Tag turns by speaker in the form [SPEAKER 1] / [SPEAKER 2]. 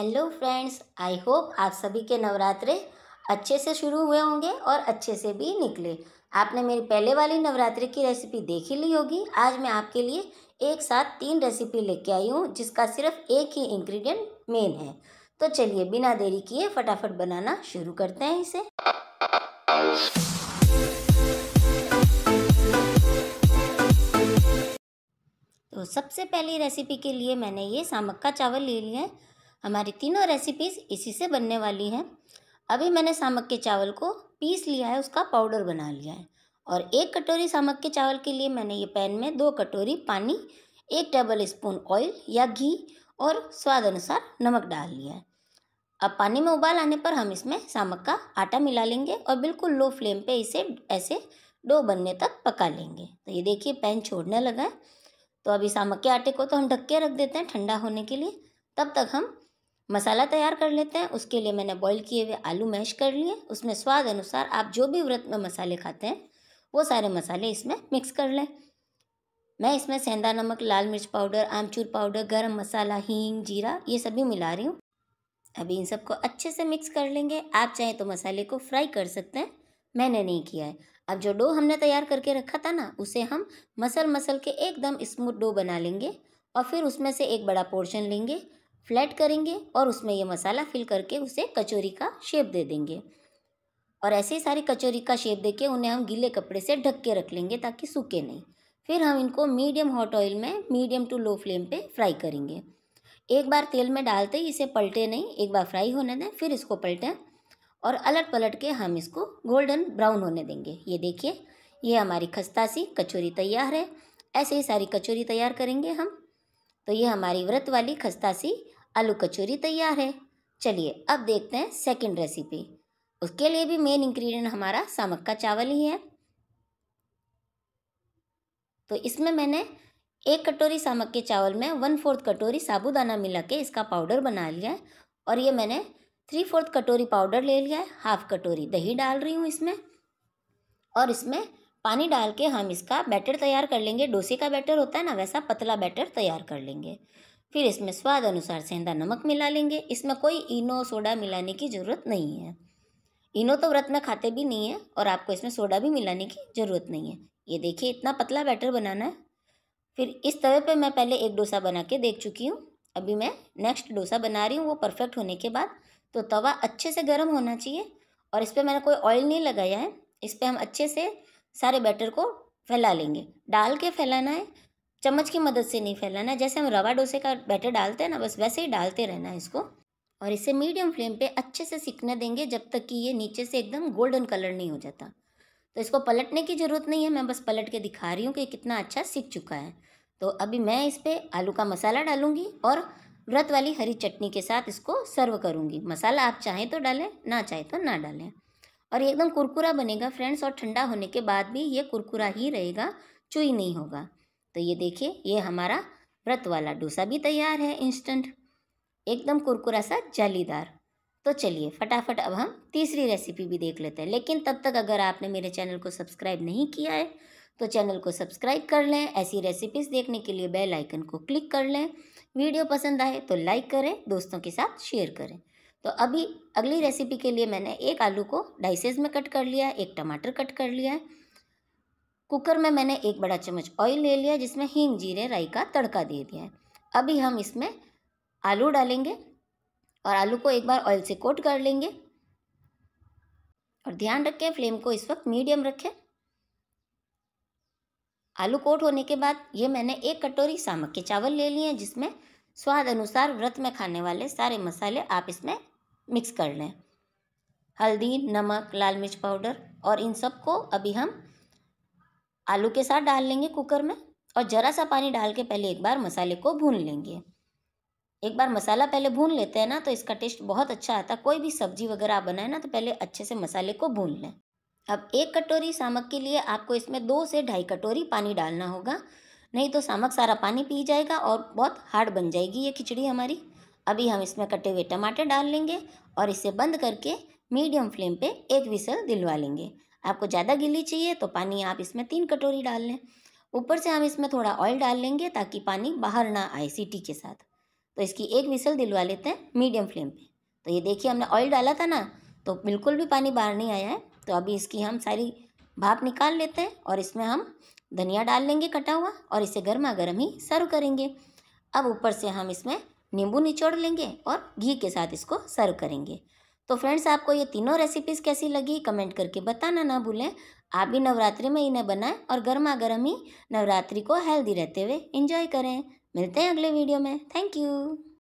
[SPEAKER 1] hello friends I hope आप सभी के नवरात्रे अच्छे से शुरू हुए होंगे और अच्छे से भी निकले आपने मेरी पहले वाली नवरात्रि की रेसिपी देखी ली होगी आज मैं आपके लिए एक साथ तीन रेसिपी लेके आई हूँ जिसका सिर्फ एक ही इंग्रेडिएंट मेन है तो चलिए बिना देरी किए फटाफट बनाना शुरू करते हैं इसे तो सबसे पहली रेसिपी के लिए मैंने ये सामक का चावल ले लिया है हमारी तीनों रेसिपीज़ इसी से बनने वाली हैं अभी मैंने सामक के चावल को पीस लिया है उसका पाउडर बना लिया है और एक कटोरी सामक के चावल के लिए मैंने ये पैन में दो कटोरी पानी एक टेबल स्पून ऑयल या घी और स्वाद अनुसार नमक डाल लिया है अब पानी में उबाल आने पर हम इसमें सामक का आटा मिला लेंगे और बिल्कुल लो फ्लेम पे इसे ऐसे डो बनने तक पका लेंगे तो ये देखिए पैन छोड़ने लगा है तो अभी सामक के आटे को तो हम ढक के रख देते हैं ठंडा होने के लिए तब तक हम मसाला तैयार कर लेते हैं उसके लिए मैंने बॉईल किए हुए आलू मैश कर लिए उसमें स्वाद अनुसार आप जो भी व्रत में मसाले खाते हैं वो सारे मसाले इसमें मिक्स कर लें मैं इसमें सेंधा नमक लाल मिर्च पाउडर आमचूर पाउडर गरम मसाला हींग जीरा ये सभी मिला रही हूँ अभी इन सबको अच्छे से मिक्स कर लेंगे आप चाहें तो मसाले को फ्राई कर सकते हैं मैंने नहीं किया है अब जो डो हमने तैयार करके रखा था ना उसे हम मसल मसल के एकदम स्मूथ डो बना लेंगे और फिर उसमें से एक बड़ा पोर्शन लेंगे फ्लैट करेंगे और उसमें ये मसाला फिल करके उसे कचौरी का शेप दे देंगे और ऐसे ही सारी कचौरी का शेप देके उन्हें हम गीले कपड़े से ढक के रख लेंगे ताकि सूखे नहीं फिर हम इनको मीडियम हॉट ऑयल में मीडियम टू लो फ्लेम पे फ्राई करेंगे एक बार तेल में डालते ही इसे पलटे नहीं एक बार फ्राई होने दें फिर इसको पलटें और अलट पलट के हम इसको गोल्डन ब्राउन होने देंगे ये देखिए ये हमारी खस्ता सी कचौरी तैयार है ऐसे ही सारी कचौरी तैयार करेंगे हम तो ये हमारी व्रत वाली खस्ता सी आलू कचौरी तैयार है चलिए अब देखते हैं सेकंड रेसिपी उसके लिए भी मेन इंग्रेडिएंट हमारा सामक का चावल ही है तो इसमें मैंने एक कटोरी सामक के चावल में वन फोर्थ कटोरी साबुदाना मिला के इसका पाउडर बना लिया है और ये मैंने थ्री फोर्थ कटोरी पाउडर ले लिया है हाफ कटोरी दही डाल रही हूँ इसमें और इसमें पानी डाल के हम इसका बैटर तैयार कर लेंगे डोसे का बैटर होता है ना वैसा पतला बैटर तैयार कर लेंगे फिर इसमें स्वाद अनुसार सेंधा नमक मिला लेंगे इसमें कोई इनो सोडा मिलाने की ज़रूरत नहीं है इनो तो व्रत में खाते भी नहीं है और आपको इसमें सोडा भी मिलाने की ज़रूरत नहीं है ये देखिए इतना पतला बैटर बनाना है फिर इस तवे पे मैं पहले एक डोसा बना के देख चुकी हूँ अभी मैं नेक्स्ट डोसा बना रही हूँ वो परफेक्ट होने के बाद तो तवा अच्छे से गर्म होना चाहिए और इस पर मैंने कोई ऑयल नहीं लगाया है इस पर हम अच्छे से सारे बैटर को फैला लेंगे डाल के फैलाना है चम्मच की मदद से नहीं फैलाना है जैसे हम रवा डोसे का बैटर डालते हैं ना बस वैसे ही डालते रहना है इसको और इसे मीडियम फ्लेम पे अच्छे से सीखने देंगे जब तक कि ये नीचे से एकदम गोल्डन कलर नहीं हो जाता तो इसको पलटने की ज़रूरत नहीं है मैं बस पलट के दिखा रही हूँ कि कितना अच्छा सीख चुका है तो अभी मैं इस पर आलू का मसाला डालूँगी और व्रत वाली हरी चटनी के साथ इसको सर्व करूँगी मसाला आप चाहें तो डालें ना चाहें तो ना डालें और एकदम कुरकुरा बनेगा फ्रेंड्स और ठंडा होने के बाद भी ये कुरकुरा ही रहेगा चुई नहीं होगा तो ये देखिए ये हमारा व्रत वाला डोसा भी तैयार है इंस्टेंट एकदम कुरकुरा सा जालीदार तो चलिए फटाफट अब हम तीसरी रेसिपी भी देख लेते हैं लेकिन तब तक अगर आपने मेरे चैनल को सब्सक्राइब नहीं किया है तो चैनल को सब्सक्राइब कर लें ऐसी रेसिपीज़ देखने के लिए बेल आइकन को क्लिक कर लें वीडियो पसंद आए तो लाइक करें दोस्तों के साथ शेयर करें तो अभी अगली रेसिपी के लिए मैंने एक आलू को डाइसेज में कट कर लिया एक टमाटर कट कर लिया है कुकर में मैंने एक बड़ा चम्मच ऑयल ले लिया जिसमें हींग जीरे राई का तड़का दे दिया है अभी हम इसमें आलू डालेंगे और आलू को एक बार ऑयल से कोट कर लेंगे और ध्यान रखें फ्लेम को इस वक्त मीडियम रखें आलू कोट होने के बाद ये मैंने एक कटोरी सामक के चावल ले लिए हैं जिसमें स्वाद अनुसार व्रत में खाने वाले सारे मसाले आप इसमें मिक्स कर लें हल्दी नमक लाल मिर्च पाउडर और इन सब को अभी हम आलू के साथ डाल लेंगे कुकर में और ज़रा सा पानी डाल के पहले एक बार मसाले को भून लेंगे एक बार मसाला पहले भून लेते हैं ना तो इसका टेस्ट बहुत अच्छा आता है कोई भी सब्जी वगैरह आप बनाए ना तो पहले अच्छे से मसाले को भून लें अब एक कटोरी सामक के लिए आपको इसमें दो से ढाई कटोरी पानी डालना होगा नहीं तो सामक सारा पानी पी जाएगा और बहुत हार्ड बन जाएगी ये खिचड़ी हमारी अभी हम इसमें कटे हुए टमाटर डाल लेंगे और इसे बंद करके मीडियम फ्लेम पे एक विसल दिलवा लेंगे आपको ज़्यादा गीली चाहिए तो पानी आप इसमें तीन कटोरी डाल लें ऊपर से हम इसमें थोड़ा ऑयल डाल लेंगे ताकि पानी बाहर ना आए सीटी के साथ तो इसकी एक विसल दिलवा लेते हैं मीडियम फ्लेम पे तो ये देखिए हमने ऑयल डाला था ना तो बिल्कुल भी पानी बाहर नहीं आया है तो अभी इसकी हम सारी भाप निकाल लेते हैं और इसमें हम धनिया डाल लेंगे कटा हुआ और इसे गर्मा गर्म ही सर्व करेंगे अब ऊपर से हम इसमें नींबू निचोड़ लेंगे और घी के साथ इसको सर्व करेंगे तो फ्रेंड्स आपको ये तीनों रेसिपीज़ कैसी लगी कमेंट करके बताना ना भूलें आप भी नवरात्रि में इन्हें बनाएं और गर्मा गर्म ही नवरात्रि को हेल्दी रहते हुए इंजॉय करें मिलते हैं अगले वीडियो में थैंक यू